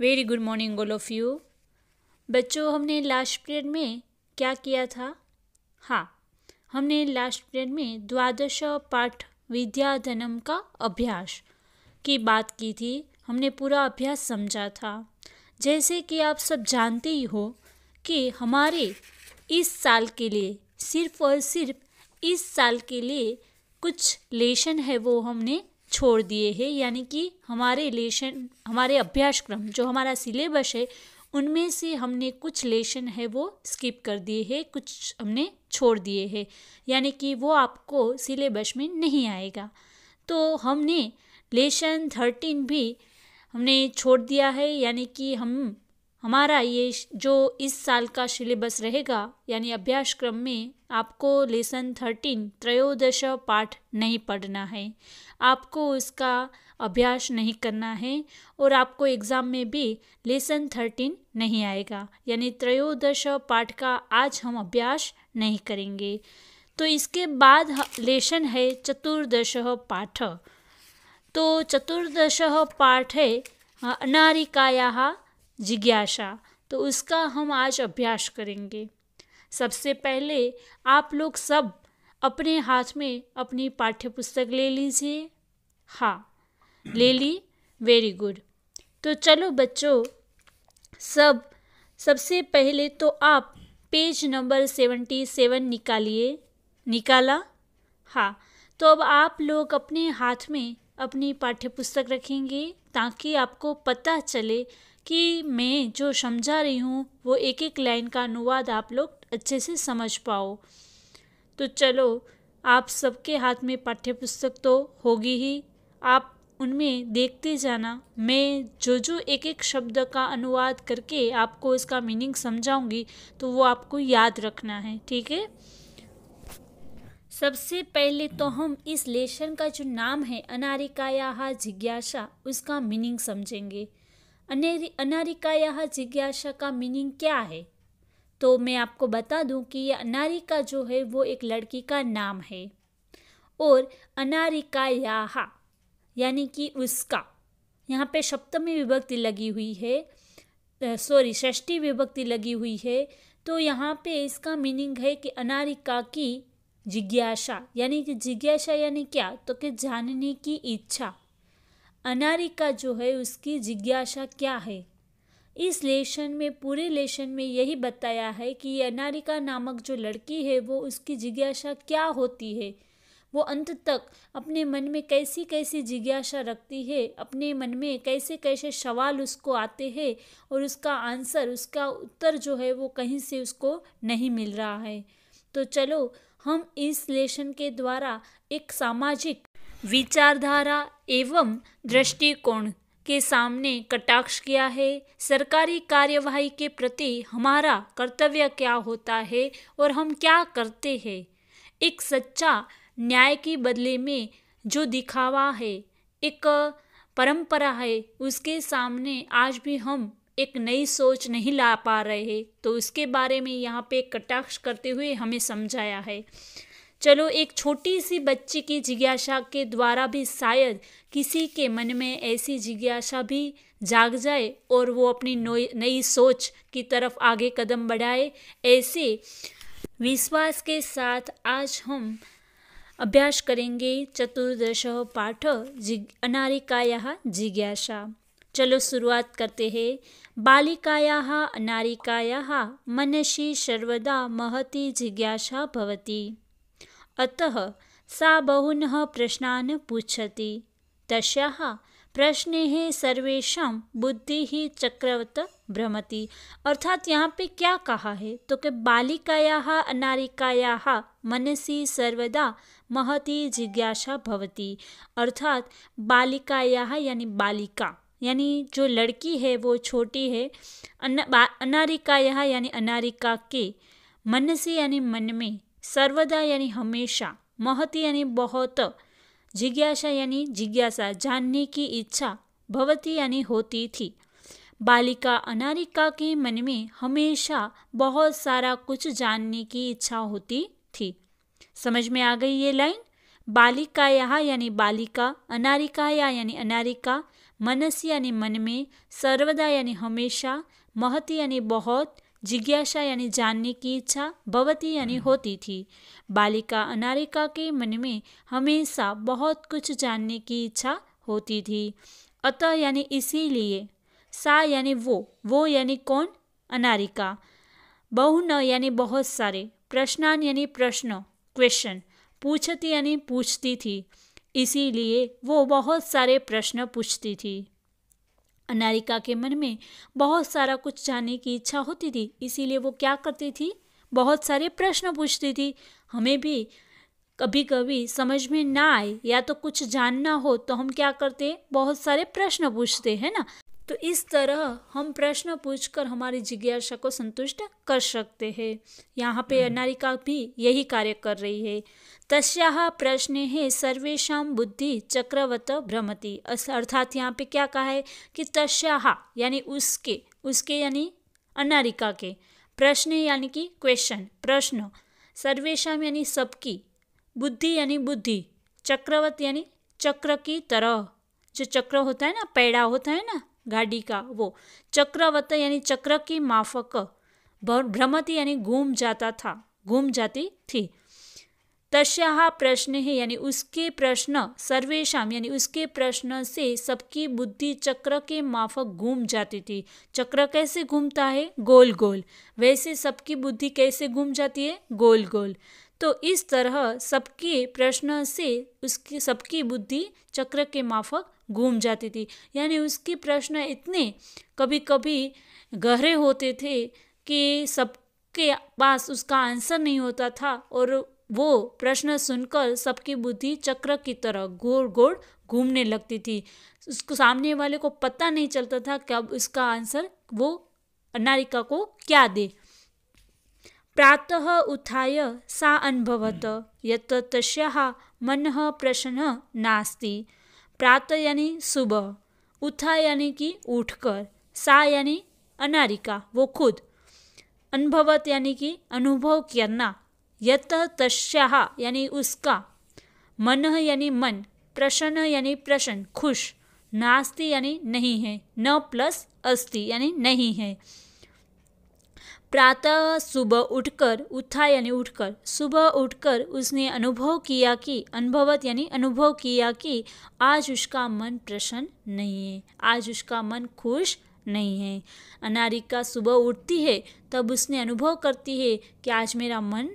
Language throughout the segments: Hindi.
Very good morning all of you बच्चों हमने लास्ट पीरियड में क्या किया था हाँ हमने लास्ट पीरियड में द्वादश पाठ विद्याधनम का अभ्यास की बात की थी हमने पूरा अभ्यास समझा था जैसे कि आप सब जानते ही हो कि हमारे इस साल के लिए सिर्फ और सिर्फ इस साल के लिए कुछ लेशन है वो हमने छोड़ दिए हैं यानी कि हमारे लेशन हमारे अभ्यासक्रम जो हमारा सिलेबस है उनमें से हमने कुछ लेशन है वो स्किप कर दिए हैं कुछ हमने छोड़ दिए हैं यानी कि वो आपको सिलेबस में नहीं आएगा तो हमने लेशन थर्टीन भी हमने छोड़ दिया है यानी कि हम हमारा ये जो इस साल का सिलेबस रहेगा यानी अभ्यास क्रम में आपको लेसन थर्टीन त्रयोदश पाठ नहीं पढ़ना है आपको इसका अभ्यास नहीं करना है और आपको एग्ज़ाम में भी लेसन थर्टीन नहीं आएगा यानी त्रयोदश पाठ का आज हम अभ्यास नहीं करेंगे तो इसके बाद लेसन है चतुर्दश पाठ तो चतुर्दश पाठ है अनारिकाया जिज्ञासा तो उसका हम आज अभ्यास करेंगे सबसे पहले आप लोग सब अपने हाथ में अपनी पाठ्य पुस्तक ले लीजिए हाँ ले ली वेरी गुड तो चलो बच्चों सब सबसे पहले तो आप पेज नंबर सेवेंटी सेवन निकालिए निकाला हाँ तो अब आप लोग अपने हाथ में अपनी पाठ्य पुस्तक रखेंगे ताकि आपको पता चले कि मैं जो समझा रही हूँ वो एक एक लाइन का अनुवाद आप लोग अच्छे से समझ पाओ तो चलो आप सबके हाथ में पाठ्यपुस्तक तो होगी ही आप उनमें देखते जाना मैं जो जो एक एक शब्द का अनुवाद करके आपको इसका मीनिंग समझाऊंगी तो वो आपको याद रखना है ठीक है सबसे पहले तो हम इस लेशन का जो नाम है अनारिकाया जिज्ञासा उसका मीनिंग समझेंगे अनारिका यह जिज्ञासा का मीनिंग क्या है तो मैं आपको बता दूं कि ये अनारिका जो है वो एक लड़की का नाम है और अनारिका यानी कि उसका यहाँ पे सप्तमी विभक्ति लगी हुई है सॉरी षष्ठी विभक्ति लगी हुई है तो यहाँ पे इसका मीनिंग है कि अनारिका की जिज्ञासा यानी कि जिज्ञासा यानी क्या तो कि जानने की इच्छा अनारिका जो है उसकी जिज्ञासा क्या है इस लेशन में पूरे लेशन में यही बताया है कि ये अनारिका नामक जो लड़की है वो उसकी जिज्ञासा क्या होती है वो अंत तक अपने मन में कैसी कैसी जिज्ञासा रखती है अपने मन में कैसे कैसे सवाल उसको आते हैं और उसका आंसर उसका उत्तर जो है वो कहीं से उसको नहीं मिल रहा है तो चलो हम इस लेशन के द्वारा एक सामाजिक विचारधारा एवं दृष्टिकोण के सामने कटाक्ष किया है सरकारी कार्यवाही के प्रति हमारा कर्तव्य क्या होता है और हम क्या करते हैं एक सच्चा न्याय के बदले में जो दिखावा है एक परंपरा है उसके सामने आज भी हम एक नई सोच नहीं ला पा रहे तो उसके बारे में यहाँ पे कटाक्ष करते हुए हमें समझाया है चलो एक छोटी सी बच्ची की जिज्ञासा के द्वारा भी शायद किसी के मन में ऐसी जिज्ञासा भी जाग जाए और वो अपनी नई सोच की तरफ आगे कदम बढ़ाए ऐसे विश्वास के साथ आज हम अभ्यास करेंगे चतुर्दश पाठ जिग अनारिकाया जिज्ञासा चलो शुरुआत करते हैं बालिकायाः अनारिकायाः मनसी सर्वदा महती जिज्ञासा भवती अतः सा बहूनः प्रश्नान् पृच्छति तस्याः है सर्वेशा बुद्धि ही चक्रवत भ्रमति अर्थात यहाँ पे क्या कहा है तो कि बालिकाया अनारिकाया मनसी सर्वदा महती जिज्ञासा भवती अर्थात बालिकाया यानी बालिका यानी जो लड़की है वो छोटी है अन, अनारिकाया यानी अनारिका के मनसी यानी मन में सर्वदा यानी हमेशा महति यानी बहुत जिज्ञासा यानी जिज्ञासा जानने की इच्छा भवती यानी होती थी बालिका अनारिका के मन में हमेशा बहुत सारा कुछ जानने की इच्छा होती थी समझ में आ गई ये लाइन बालिका यहा यानी बालिका अनारिका या यानी अनारिका मनस यानी मन में सर्वदा यानी हमेशा महत यानी बहुत जिज्ञासा यानी जानने की इच्छा भवती यानी होती थी बालिका अनारिका के मन में हमेशा बहुत कुछ जानने की इच्छा होती थी अतः यानी इसीलिए सा यानी वो वो यानी कौन अनारिका न यानी बहुत सारे प्रश्नान यानी प्रश्न क्वेश्चन पूछती यानी पूछती थी इसीलिए वो बहुत सारे प्रश्न पूछती थी अनारिका के मन में बहुत सारा कुछ जानने की इच्छा होती थी इसीलिए वो क्या करती थी बहुत सारे प्रश्न पूछती थी हमें भी कभी कभी समझ में ना आए या तो कुछ जानना हो तो हम क्या करते बहुत सारे प्रश्न पूछते हैं ना तो इस तरह हम प्रश्न पूछकर हमारी जिज्ञासा को संतुष्ट कर सकते हैं यहाँ पे हम्म। अनारिका भी यही कार्य कर रही है तस्या प्रश्न है सर्वेशा बुद्धि चक्रवत भ्रमति अर्थात यहाँ पे क्या कहा है कि तस्या यानी उसके उसके यानी अनारिका के प्रश्न यानी कि क्वेश्चन प्रश्न सर्वेशा यानी सबकी बुद्धि यानी बुद्धि चक्रवत यानी चक्र की तरह जो चक्र होता है ना पैड़ा होता है ना गाड़ी का वो चक्रवत यानी चक्र की माफक भ्रमती यानी घूम जाता था घूम जाती थी तस्या प्रश्न है यानी उसके प्रश्न सर्वेशम यानी उसके प्रश्न से सबकी बुद्धि चक्र के माफक घूम जाती थी चक्र कैसे घूमता है गोल गोल वैसे सबकी बुद्धि कैसे घूम जाती है गोल गोल तो इस तरह सबके प्रश्न से उसकी सबकी बुद्धि चक्र के माफक घूम जाती थी यानी उसके प्रश्न इतने कभी कभी गहरे होते थे कि सबके पास उसका आंसर नहीं होता था और वो प्रश्न सुनकर सबकी बुद्धि चक्र की तरह गोल गोल घूमने लगती थी उसको सामने वाले को पता नहीं चलता था कि अब उसका आंसर वो नारिका को क्या दे प्रातः उत्थाय सा अनुभवत यत तस्या मन प्रश्न नास्ति प्रातः यानी सुबह उठा यानी कि उठकर सा यानी अनारिका वो खुद अनुभवत यानी कि अनुभव करना यत तस्याह यानी उसका मन यानी मन प्रसन्न यानी प्रसन्न खुश नास्ति यानी नहीं है न प्लस अस्ति यानी नहीं है प्रातः सुबह उठकर उठा यानी उठकर सुबह उठकर उसने अनुभव किया कि अनुभवत यानी अनुभव किया कि आज उसका मन प्रसन्न नहीं है आज उसका मन खुश नहीं है अनारिका सुबह उठती है तब उसने अनुभव करती है कि आज मेरा मन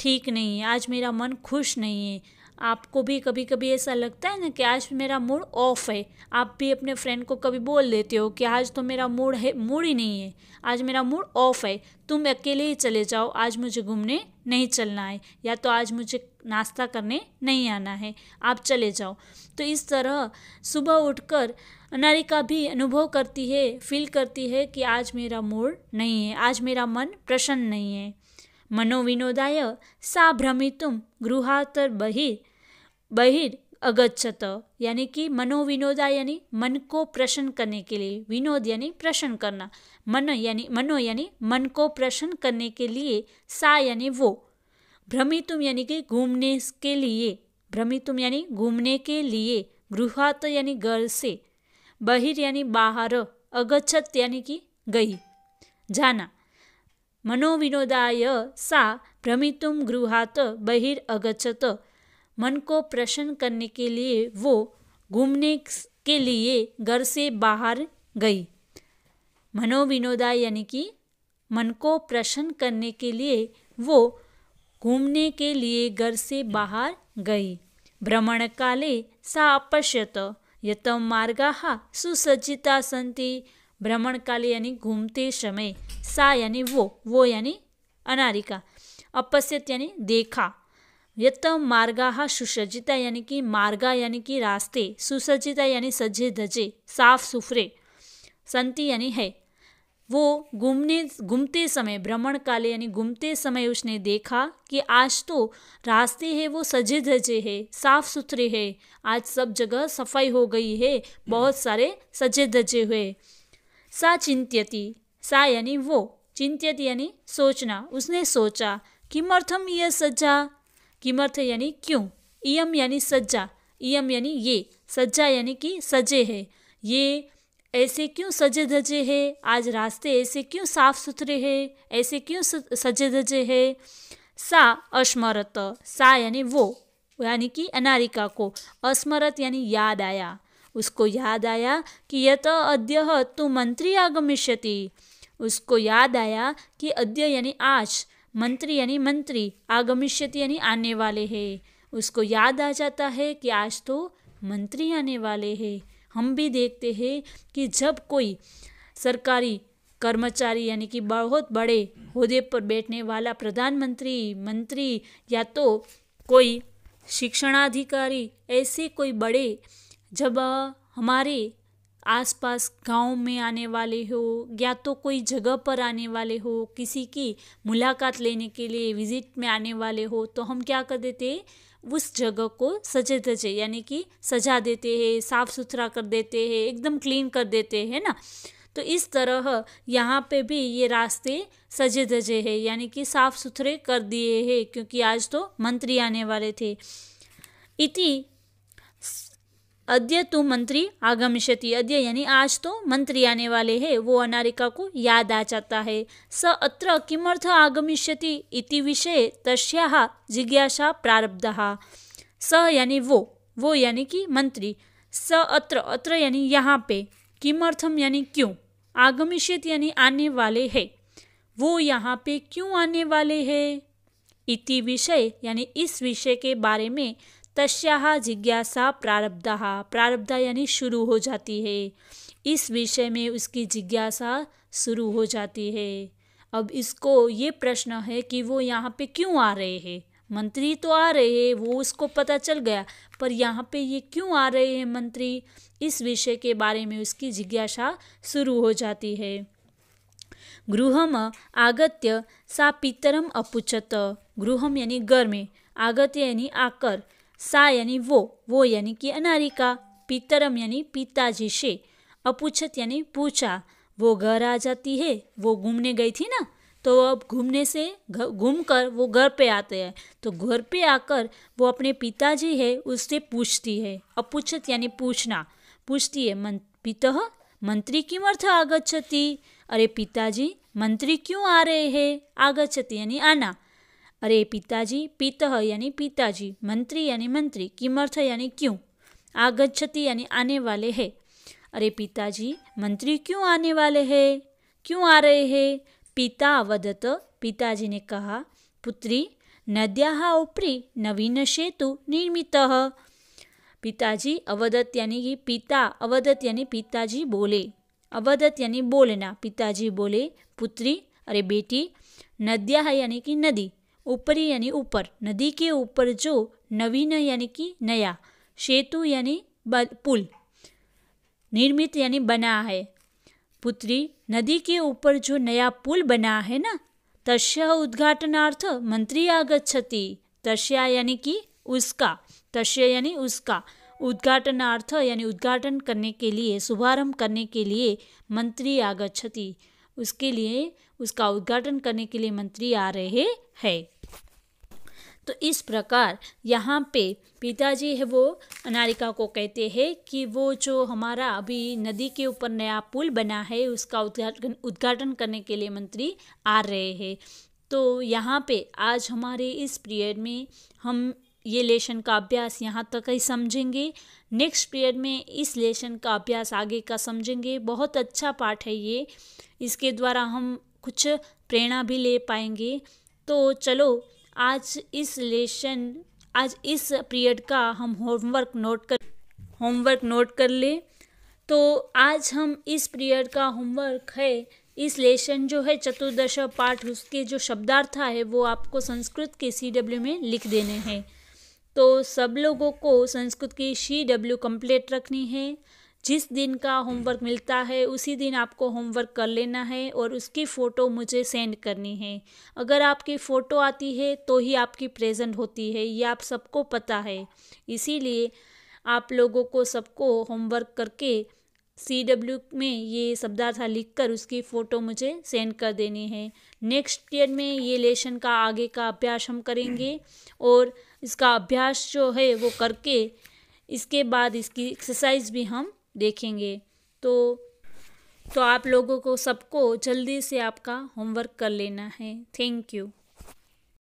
ठीक नहीं है आज मेरा मन खुश नहीं है आपको भी कभी कभी ऐसा लगता है ना कि आज मेरा मूड ऑफ है आप भी अपने फ्रेंड को कभी बोल देते हो कि आज तो मेरा मूड है मूड ही नहीं है आज मेरा मूड ऑफ है तुम अकेले ही चले जाओ आज मुझे घूमने नहीं चलना है या तो आज मुझे नाश्ता करने नहीं आना है आप चले जाओ तो इस तरह सुबह उठकर अनारिका भी अनुभव करती है फील करती है कि आज मेरा मूड नहीं है आज मेरा मन प्रसन्न नहीं है मनोविनोदाय सा भ्रमितुम गृहातर बहिर् बहिर् अगच्छत यानी कि मनोविनोदा यानी मन को प्रसन्न करने के लिए विनोद यानी प्रसन्न करना मन यानी मनो यानी मन को प्रसन्न करने के लिए सा यानी वो भ्रमितुम यानी कि घूमने के लिए भ्रमितुम यानी घूमने के लिए गृहात यानी घर से बहिर यानी बाहर अगच्छत यानी कि गई जाना मनोविनोदाय सा भ्रमितुम गृहात बहिर अगछत मन को प्रसन्न करने के लिए वो घूमने के लिए घर से बाहर गई मनोविनोदा यानी कि मन को प्रसन्न करने के लिए वो घूमने के लिए घर से बाहर गई भ्रमण काले सा अपश्यत यतम मार्गा सुसज्जिता सन्ति भ्रमणकाल यानी घूमते समय सा यानी वो वो यानी अनारिका अपस्यत यानी देखा यत मार्गा सुसज्जिता यानी कि मार्गा यानी कि रास्ते सुसज्जिता यानी सज्जे धजे साफ सुफरे संति यानी है वो घूमने घूमते समय भ्रमण काले यानी घूमते समय उसने देखा कि आज तो रास्ते है वो सजे धजे है साफ सुथरे है आज सब जगह सफाई हो गई है बहुत सारे सजे धजे हुए सा चिंत्यति सा यानी वो चिंत्यति यानी सोचना उसने सोचा किमर्थम यह सज्जा किमर्थ यानी क्यों इयम यानी सज्जा इयम यानी ये सज्जा यानी कि सजे है ये ऐसे क्यों सजे धजे है आज रास्ते ऐसे क्यों साफ सुथरे है ऐसे क्यों सजे धजे है सा अस्मरत सा यानी वो यानी कि अनारिका को अस्मरत यानी याद आया उसको याद आया कि यत अद्य तो मंत्री आगमिष्यति उसको याद आया कि अद्य यानी आज मंत्री यानी मंत्री आगमिष्यति यानी आने वाले है उसको याद आ जाता है कि आज तो मंत्री आने वाले हैं हम भी देखते हैं कि जब कोई सरकारी कर्मचारी यानी कि बहुत बड़े होदे पर बैठने वाला प्रधानमंत्री मंत्री या तो कोई शिक्षणाधिकारी ऐसे कोई बड़े जब हमारे आसपास गांव में आने वाले हो या तो कोई जगह पर आने वाले हो किसी की मुलाकात लेने के लिए विजिट में आने वाले हो तो हम क्या कर देते उस जगह को सजे धजे यानी कि सजा देते हैं साफ़ सुथरा कर देते हैं एकदम क्लीन कर देते हैं ना तो इस तरह यहाँ पे भी ये रास्ते सजे धजे हैं यानी कि साफ़ सुथरे कर दिए हैं क्योंकि आज तो मंत्री आने वाले थे इति अद्य तो मंत्री आगमिष्यति अद्य यानी आज तो मंत्री आने वाले है वो अनारिका को याद आ जाता है स अत्र किमर्थ आगमिष्यति इति विषय तस्या जिज्ञासा प्रारब्ध स यानी वो वो यानी कि मंत्री स अत्र अत्र यानी यहाँ पे किमर्थम यानी क्यों आगमिष्यति यानी आने वाले है वो यहाँ पे क्यों आने वाले है इति विषय यानी इस विषय के बारे में तस्याह जिज्ञासा प्रारब्धा प्रारब्धा यानी शुरू हो जाती है इस विषय में उसकी जिज्ञासा शुरू हो जाती है अब इसको ये प्रश्न है कि वो यहाँ पे क्यों आ रहे हैं मंत्री तो आ रहे हैं वो उसको पता चल गया पर यहाँ पे ये क्यों आ रहे हैं मंत्री इस विषय के बारे में उसकी जिज्ञासा शुरू हो जाती है गृहम आगत्य सा पितरम अपुचत गृहम यानी घर में आगत्य यानी आकर सा यानी वो वो यानी कि अनारिका पीतरम यानी पिताजी से अपूछत यानी पूछा वो घर आ जाती है वो घूमने गई थी ना तो अब घूमने से घूम कर वो घर पे आते हैं तो घर पे आकर वो अपने पिताजी है उससे पूछती है अपूछत यानी पूछना पूछती है मन पिता मंत्री अर्थ आगछति अरे पिताजी मंत्री क्यों आ रहे हैं छती यानी आना अरे पिताजी पीत यानी पिताजी मंत्री यानी मंत्री किमर्थ यानी क्यों आगच्छति यानी आने वाले है अरे पिताजी मंत्री क्यों आने वाले है क्यों आ रहे हैं पिता अवदत पिताजी ने कहा पुत्री नद्या उपरी नवीन सेतु निर्मित पिताजी अवदत यानी कि पिता अवदत यानी पिताजी बोले अवदत यानी बोलना पिताजी बोले पुत्री अरे बेटी नद्या यानी कि नदी ऊपरी यानी ऊपर नदी के ऊपर जो नवीन यानी कि नया सेतु यानी पुल निर्मित यानी बना है पुत्री नदी के ऊपर जो नया पुल बना है ना तस्य उद्घाटनार्थ मंत्री आगछति तस्या यानी कि उसका तस्य यानी उसका उद्घाटनार्थ यानी उद्घाटन करने के लिए शुभारंभ करने के लिए मंत्री आगछति उसके लिए उसका उद्घाटन करने के लिए मंत्री आ रहे हैं तो इस प्रकार यहाँ पे पिताजी है वो अनारिका को कहते हैं कि वो जो हमारा अभी नदी के ऊपर नया पुल बना है उसका उद्घाटन उद्घाटन करने के लिए मंत्री आ रहे हैं तो यहाँ पे आज हमारे इस पीरियड में हम ये लेशन का अभ्यास यहाँ तक ही समझेंगे नेक्स्ट पीरियड में इस लेशन का अभ्यास आगे का समझेंगे बहुत अच्छा पाठ है ये इसके द्वारा हम कुछ प्रेरणा भी ले पाएंगे तो चलो आज इस लेशन आज इस पीरियड का हम होमवर्क नोट कर होमवर्क नोट कर ले तो आज हम इस पीरियड का होमवर्क है इस लेशन जो है चतुर्दश पाठ उसके जो शब्दार्थ है वो आपको संस्कृत के सी डब्ल्यू में लिख देने हैं तो सब लोगों को संस्कृत की सी डब्ल्यू कंप्लीट रखनी है जिस दिन का होमवर्क मिलता है उसी दिन आपको होमवर्क कर लेना है और उसकी फ़ोटो मुझे सेंड करनी है अगर आपकी फ़ोटो आती है तो ही आपकी प्रेजेंट होती है ये आप सबको पता है इसीलिए आप लोगों को सबको होमवर्क करके सी डब्ल्यू में ये शब्दार्था कर उसकी फ़ोटो मुझे सेंड कर देनी है नेक्स्ट ईयर में ये लेशन का आगे का अभ्यास हम करेंगे और इसका अभ्यास जो है वो करके इसके बाद इसकी एक्सरसाइज भी हम देखेंगे तो तो आप लोगों को सबको जल्दी से आपका होमवर्क कर लेना है थैंक यू